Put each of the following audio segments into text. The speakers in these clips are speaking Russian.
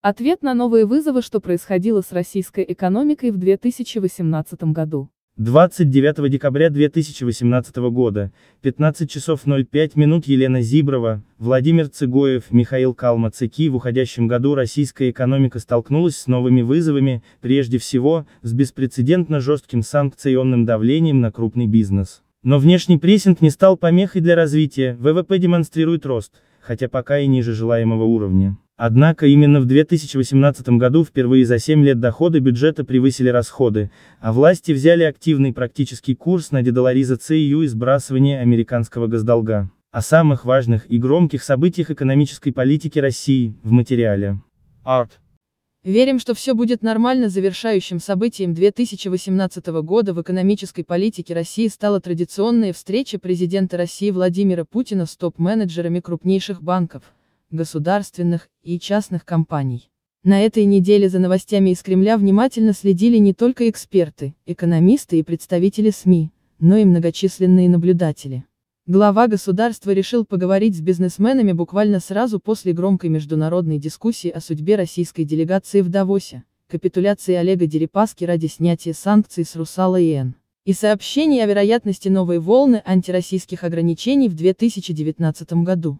Ответ на новые вызовы, что происходило с российской экономикой в 2018 году. 29 декабря 2018 года, 15 часов 05 минут Елена Зиброва, Владимир Цыгоев, Михаил Калмацеки в уходящем году российская экономика столкнулась с новыми вызовами, прежде всего, с беспрецедентно жестким санкционным давлением на крупный бизнес. Но внешний прессинг не стал помехой для развития, ВВП демонстрирует рост, хотя пока и ниже желаемого уровня. Однако именно в 2018 году впервые за 7 лет доходы бюджета превысили расходы, а власти взяли активный практический курс на дедоларизацию и сбрасывание американского госдолга. О самых важных и громких событиях экономической политики России, в материале. Арт. Верим, что все будет нормально. Завершающим событием 2018 года в экономической политике России стала традиционная встреча президента России Владимира Путина с топ-менеджерами крупнейших банков государственных и частных компаний. На этой неделе за новостями из Кремля внимательно следили не только эксперты, экономисты и представители СМИ, но и многочисленные наблюдатели. Глава государства решил поговорить с бизнесменами буквально сразу после громкой международной дискуссии о судьбе российской делегации в Давосе, капитуляции Олега Дерипаски ради снятия санкций с Русала и Н. И сообщений о вероятности новой волны антироссийских ограничений в 2019 году.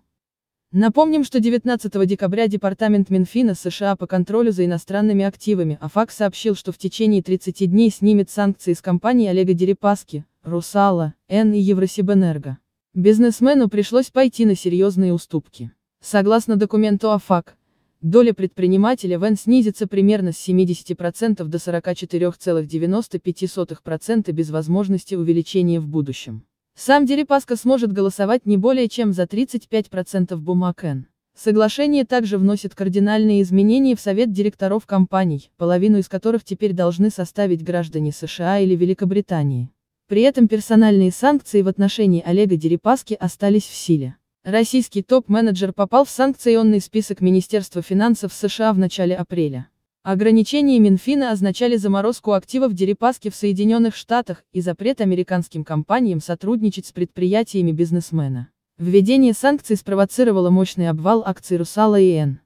Напомним, что 19 декабря Департамент Минфина США по контролю за иностранными активами АФАК сообщил, что в течение 30 дней снимет санкции с компаний Олега Дерипаски, Русала, Н и Евросибэнерго. Бизнесмену пришлось пойти на серьезные уступки. Согласно документу АФАК, доля предпринимателя в Н снизится примерно с 70% до 44,95% без возможности увеличения в будущем. Сам Дерипаска сможет голосовать не более чем за 35% бумаг Н. Соглашение также вносит кардинальные изменения в совет директоров компаний, половину из которых теперь должны составить граждане США или Великобритании. При этом персональные санкции в отношении Олега Дерипаски остались в силе. Российский топ-менеджер попал в санкционный список Министерства финансов США в начале апреля. Ограничения Минфина означали заморозку активов Дерипаски в Соединенных Штатах и запрет американским компаниям сотрудничать с предприятиями бизнесмена. Введение санкций спровоцировало мощный обвал акций «Русала» и «Н».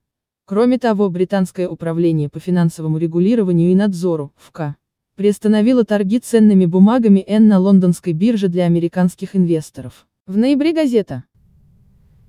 Кроме того, британское управление по финансовому регулированию и надзору, ФК, приостановило торги ценными бумагами «Н» на лондонской бирже для американских инвесторов. В ноябре газета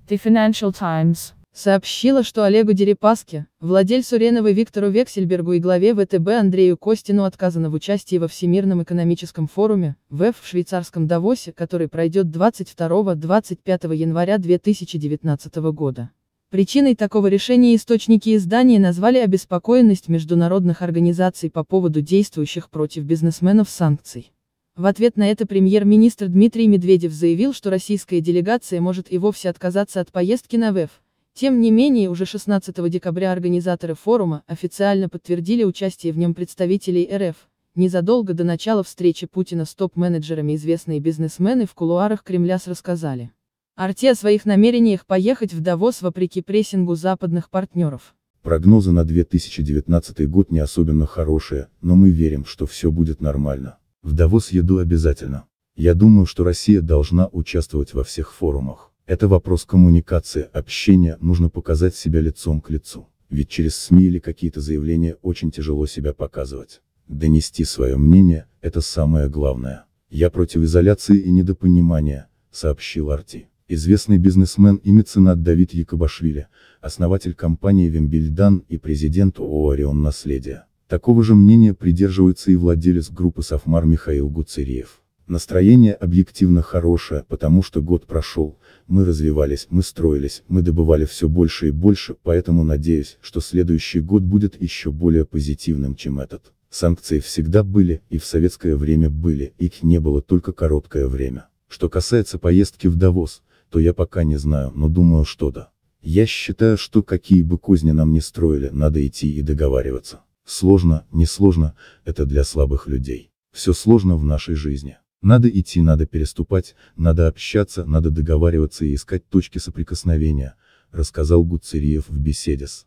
The Financial Times сообщила, что Олегу Дерипаске, владельцу Реновой Виктору Вексельбергу и главе ВТБ Андрею Костину отказано в участии во Всемирном экономическом форуме, ВЭФ в швейцарском Давосе, который пройдет 22-25 января 2019 года. Причиной такого решения источники издания назвали обеспокоенность международных организаций по поводу действующих против бизнесменов санкций. В ответ на это премьер-министр Дмитрий Медведев заявил, что российская делегация может и вовсе отказаться от поездки на ВЭФ. Тем не менее, уже 16 декабря организаторы форума официально подтвердили участие в нем представителей РФ. Незадолго до начала встречи Путина с топ-менеджерами известные бизнесмены в кулуарах Кремля с рассказали. Арте о своих намерениях поехать в Давос вопреки прессингу западных партнеров. Прогнозы на 2019 год не особенно хорошие, но мы верим, что все будет нормально. В Давос еду обязательно. Я думаю, что Россия должна участвовать во всех форумах. Это вопрос коммуникации, общения, нужно показать себя лицом к лицу. Ведь через СМИ или какие-то заявления очень тяжело себя показывать. Донести свое мнение – это самое главное. «Я против изоляции и недопонимания», – сообщил Арти. Известный бизнесмен и меценат Давид Якобашвили, основатель компании Вимбильдан и президент ООО «Орион Наследие». Такого же мнения придерживается и владелец группы «Софмар» Михаил Гуцериев. Настроение объективно хорошее, потому что год прошел, мы развивались, мы строились, мы добывали все больше и больше, поэтому надеюсь, что следующий год будет еще более позитивным, чем этот. Санкции всегда были, и в советское время были, их не было только короткое время. Что касается поездки в Давос, то я пока не знаю, но думаю, что да. Я считаю, что какие бы козни нам не строили, надо идти и договариваться. Сложно, несложно, это для слабых людей. Все сложно в нашей жизни. Надо идти, надо переступать, надо общаться, надо договариваться и искать точки соприкосновения, рассказал Гуцериев в беседе с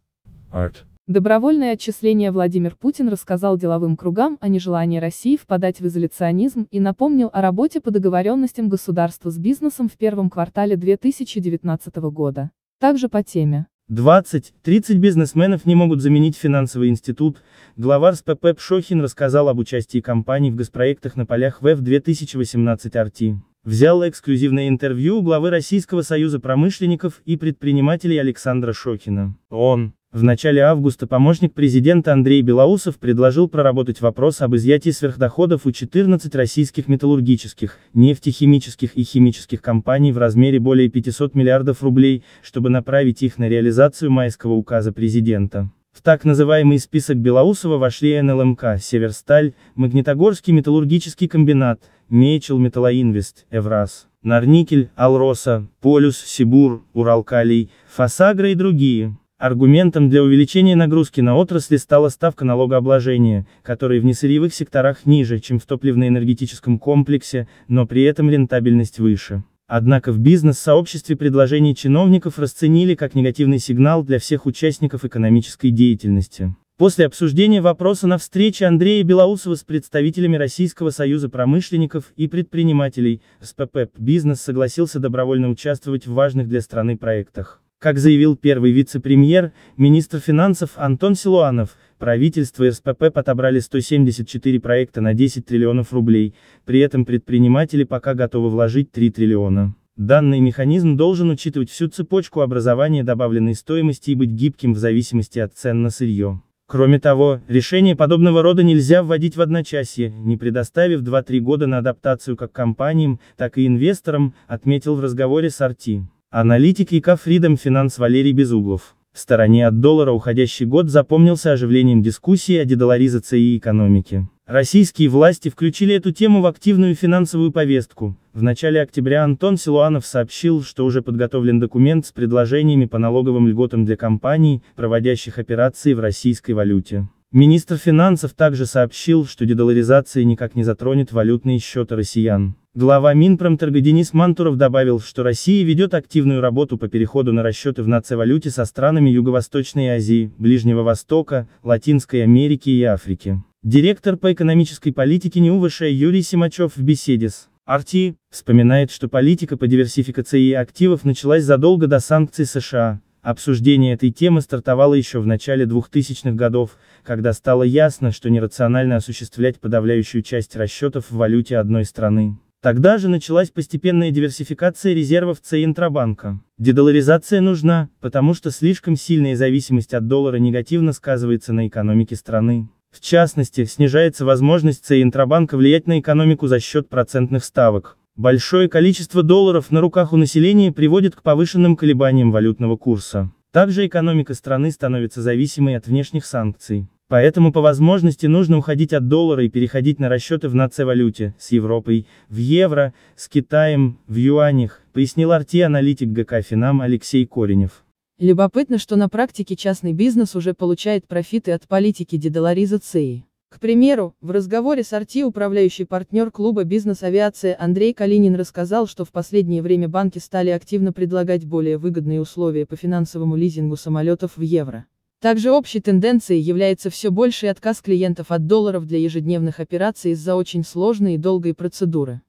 Арт. Добровольное отчисление Владимир Путин рассказал деловым кругам о нежелании России впадать в изоляционизм и напомнил о работе по договоренностям государства с бизнесом в первом квартале 2019 года. Также по теме 20-30 бизнесменов не могут заменить финансовый институт, глава РСПП Пшохин рассказал об участии компаний в госпроектах на полях ВЭФ 2018 арти. Взял эксклюзивное интервью у главы Российского союза промышленников и предпринимателей Александра Шохина. Он в начале августа помощник президента Андрей Белоусов предложил проработать вопрос об изъятии сверхдоходов у 14 российских металлургических, нефтехимических и химических компаний в размере более 500 миллиардов рублей, чтобы направить их на реализацию майского указа президента. В так называемый список Белоусова вошли НЛМК, Северсталь, Магнитогорский металлургический комбинат, Мечел Металлоинвест, Эвраз, Норникель, Алроса, Полюс, Сибур, Уралкалий, Фасагра и другие. Аргументом для увеличения нагрузки на отрасли стала ставка налогообложения, которая в несырьевых секторах ниже, чем в топливно-энергетическом комплексе, но при этом рентабельность выше. Однако в бизнес-сообществе предложение чиновников расценили как негативный сигнал для всех участников экономической деятельности. После обсуждения вопроса на встрече Андрея Белоусова с представителями Российского союза промышленников и предпринимателей, СПП, бизнес согласился добровольно участвовать в важных для страны проектах. Как заявил первый вице-премьер, министр финансов Антон Силуанов, правительство и СПП подобрали 174 проекта на 10 триллионов рублей, при этом предприниматели пока готовы вложить 3 триллиона. Данный механизм должен учитывать всю цепочку образования добавленной стоимости и быть гибким в зависимости от цен на сырье. Кроме того, решение подобного рода нельзя вводить в одночасье, не предоставив 2-3 года на адаптацию как компаниям, так и инвесторам, отметил в разговоре с Арти. Аналитик ИК Freedom Finance Валерий Безуглов. В стороне от доллара уходящий год запомнился оживлением дискуссии о дедоларизации и экономике. Российские власти включили эту тему в активную финансовую повестку. В начале октября Антон Силуанов сообщил, что уже подготовлен документ с предложениями по налоговым льготам для компаний, проводящих операции в российской валюте. Министр финансов также сообщил, что дедоларизация никак не затронет валютные счеты россиян. Глава Минпромторга Денис Мантуров добавил, что Россия ведет активную работу по переходу на расчеты в нацевалюте со странами Юго-Восточной Азии, Ближнего Востока, Латинской Америки и Африки. Директор по экономической политике НИУВШ Юрий Симачев в беседе с Арти вспоминает, что политика по диверсификации активов началась задолго до санкций США. Обсуждение этой темы стартовало еще в начале 2000-х годов, когда стало ясно, что нерационально осуществлять подавляющую часть расчетов в валюте одной страны. Тогда же началась постепенная диверсификация резервов Центробанка. Дедоларизация нужна, потому что слишком сильная зависимость от доллара негативно сказывается на экономике страны. В частности, снижается возможность Центробанка влиять на экономику за счет процентных ставок. Большое количество долларов на руках у населения приводит к повышенным колебаниям валютного курса. Также экономика страны становится зависимой от внешних санкций. Поэтому по возможности нужно уходить от доллара и переходить на расчеты в нацевалюте, с Европой, в евро, с Китаем, в юанях, пояснил RT-аналитик ГК «Финам» Алексей Коренев. Любопытно, что на практике частный бизнес уже получает профиты от политики дедоларизации. К примеру, в разговоре с Арти управляющий партнер клуба «Бизнес-авиация» Андрей Калинин рассказал, что в последнее время банки стали активно предлагать более выгодные условия по финансовому лизингу самолетов в евро. Также общей тенденцией является все больший отказ клиентов от долларов для ежедневных операций из-за очень сложной и долгой процедуры.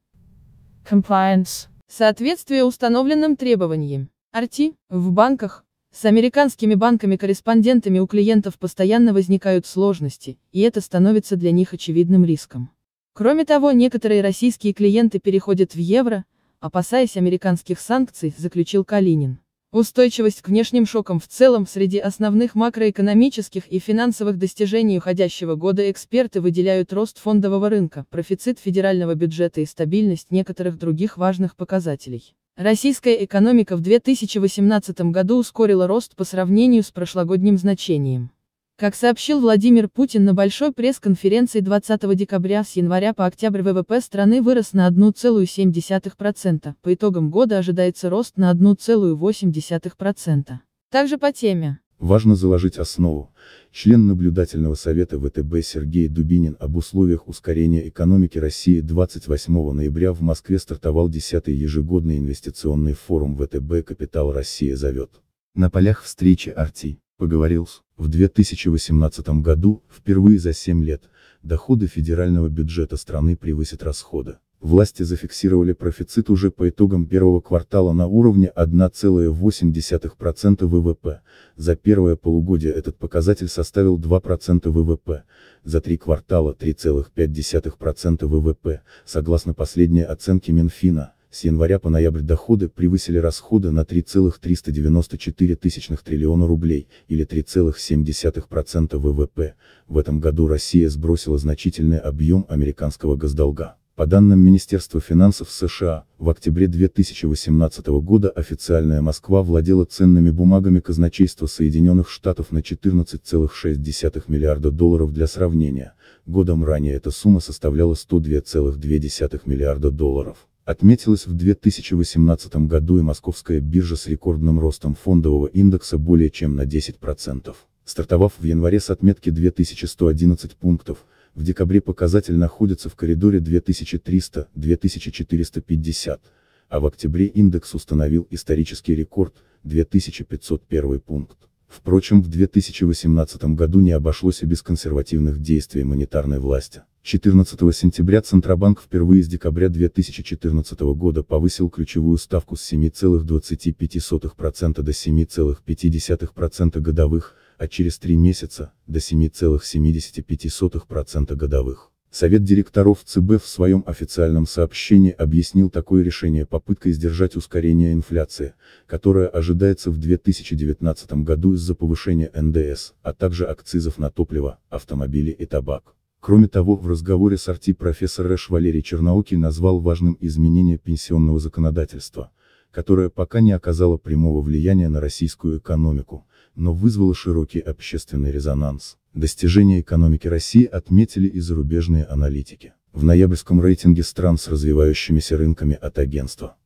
Compliance. Соответствие установленным требованиям. RT. В банках. С американскими банками-корреспондентами у клиентов постоянно возникают сложности, и это становится для них очевидным риском. Кроме того, некоторые российские клиенты переходят в евро, опасаясь американских санкций, заключил Калинин. Устойчивость к внешним шокам в целом среди основных макроэкономических и финансовых достижений уходящего года эксперты выделяют рост фондового рынка, профицит федерального бюджета и стабильность некоторых других важных показателей. Российская экономика в 2018 году ускорила рост по сравнению с прошлогодним значением. Как сообщил Владимир Путин на большой пресс-конференции 20 декабря с января по октябрь ВВП страны вырос на 1,7%, по итогам года ожидается рост на 1,8%. Также по теме. Важно заложить основу. Член наблюдательного совета ВТБ Сергей Дубинин об условиях ускорения экономики России 28 ноября в Москве стартовал 10-й ежегодный инвестиционный форум ВТБ «Капитал России зовет». На полях встречи Арти поговорил с в 2018 году, впервые за 7 лет, доходы федерального бюджета страны превысят расходы. Власти зафиксировали профицит уже по итогам первого квартала на уровне 1,8% ВВП, за первое полугодие этот показатель составил 2% ВВП, за три квартала 3,5% ВВП, согласно последней оценке Минфина с января по ноябрь доходы превысили расходы на 3,394 тысячных триллиона рублей, или 3,7% ВВП. В этом году Россия сбросила значительный объем американского госдолга. По данным Министерства финансов США, в октябре 2018 года официальная Москва владела ценными бумагами казначейства Соединенных Штатов на 14,6 миллиарда долларов для сравнения, годом ранее эта сумма составляла 102,2 миллиарда долларов. Отметилась в 2018 году и московская биржа с рекордным ростом фондового индекса более чем на 10%, стартовав в январе с отметки 2111 пунктов, в декабре показатель находится в коридоре 2300-2450, а в октябре индекс установил исторический рекорд 2501 пункт. Впрочем, в 2018 году не обошлось и без консервативных действий монетарной власти. 14 сентября Центробанк впервые с декабря 2014 года повысил ключевую ставку с 7,25% до 7,5% годовых, а через три месяца – до 7,75% годовых. Совет директоров ЦБ в своем официальном сообщении объяснил такое решение попыткой сдержать ускорение инфляции, которая ожидается в 2019 году из-за повышения НДС, а также акцизов на топливо, автомобили и табак. Кроме того, в разговоре с Арти профессор Рэш Валерий Черноокий назвал важным изменение пенсионного законодательства, которое пока не оказало прямого влияния на российскую экономику, но вызвало широкий общественный резонанс. Достижения экономики России отметили и зарубежные аналитики. В ноябрьском рейтинге стран с развивающимися рынками от агентства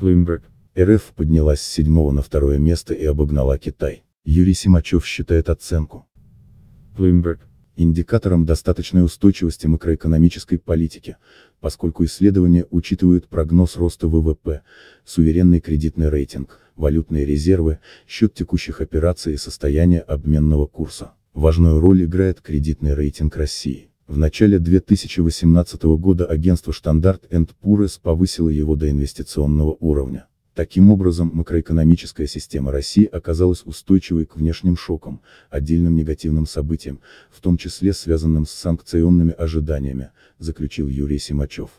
Bloomberg РФ поднялась с седьмого на второе место и обогнала Китай. Юрий Симачев считает оценку Bloomberg индикатором достаточной устойчивости макроэкономической политики, поскольку исследования учитывают прогноз роста ВВП, суверенный кредитный рейтинг, валютные резервы, счет текущих операций и состояние обменного курса. Важную роль играет кредитный рейтинг России. В начале 2018 года агентство Standard Poor's повысило его до инвестиционного уровня. Таким образом, макроэкономическая система России оказалась устойчивой к внешним шокам, отдельным негативным событиям, в том числе связанным с санкционными ожиданиями, заключил Юрий Симачев.